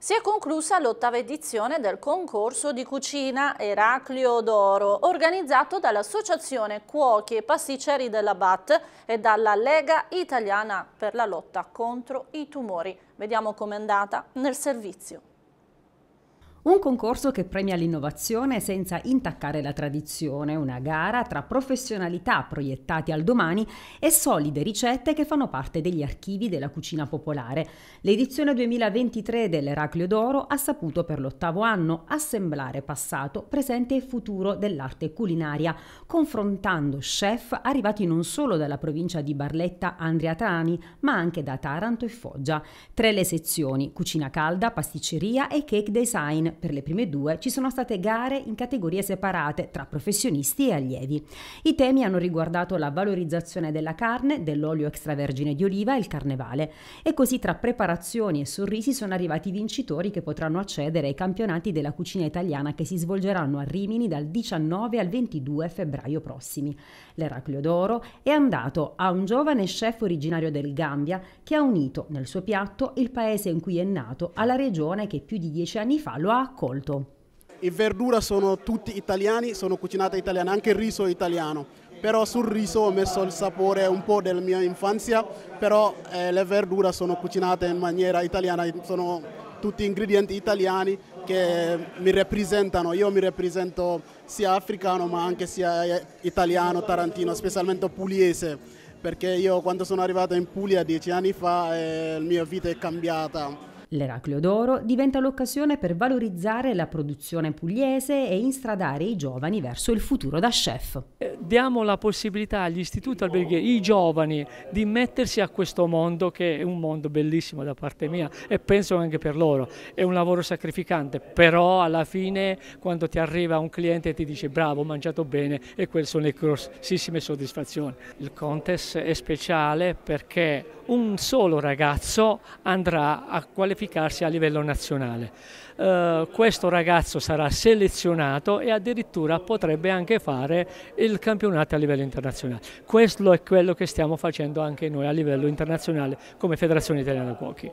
Si è conclusa l'ottava edizione del concorso di cucina Eraclio d'Oro, organizzato dall'Associazione Cuochi e Pasticceri della BAT e dalla Lega Italiana per la lotta contro i tumori. Vediamo com'è andata nel servizio. Un concorso che premia l'innovazione senza intaccare la tradizione, una gara tra professionalità proiettate al domani e solide ricette che fanno parte degli archivi della cucina popolare. L'edizione 2023 dell'Eraclio d'Oro ha saputo per l'ottavo anno assemblare passato, presente e futuro dell'arte culinaria, confrontando chef arrivati non solo dalla provincia di Barletta Andrea Trani, ma anche da Taranto e Foggia. Tre le sezioni, cucina calda, pasticceria e cake design per le prime due ci sono state gare in categorie separate tra professionisti e allievi. I temi hanno riguardato la valorizzazione della carne, dell'olio extravergine di oliva e il carnevale. E così tra preparazioni e sorrisi sono arrivati i vincitori che potranno accedere ai campionati della cucina italiana che si svolgeranno a Rimini dal 19 al 22 febbraio prossimi. L'Eraclio d'Oro è andato a un giovane chef originario del Gambia che ha unito nel suo piatto il paese in cui è nato alla regione che più di dieci anni fa lo ha ha accolto. In verdura sono tutti italiani, sono cucinate italiane, anche il riso è italiano, però sul riso ho messo il sapore un po' della mia infanzia, però eh, le verdure sono cucinate in maniera italiana, sono tutti ingredienti italiani che mi rappresentano, io mi rappresento sia africano ma anche sia eh, italiano, tarantino, specialmente pugliese, perché io quando sono arrivato in Puglia dieci anni fa eh, la mia vita è cambiata L'Eracleo d'Oro diventa l'occasione per valorizzare la produzione pugliese e instradare i giovani verso il futuro da chef. Eh, diamo la possibilità agli istituti alberghieri, i giovani, di mettersi a questo mondo che è un mondo bellissimo da parte mia e penso anche per loro. È un lavoro sacrificante, però alla fine quando ti arriva un cliente e ti dice bravo, ho mangiato bene e quelle sono le grossissime soddisfazioni. Il contest è speciale perché un solo ragazzo andrà a qualificarsi a livello nazionale. Uh, questo ragazzo sarà selezionato e addirittura potrebbe anche fare il campionato a livello internazionale. Questo è quello che stiamo facendo anche noi a livello internazionale come Federazione Italiana Cuochi.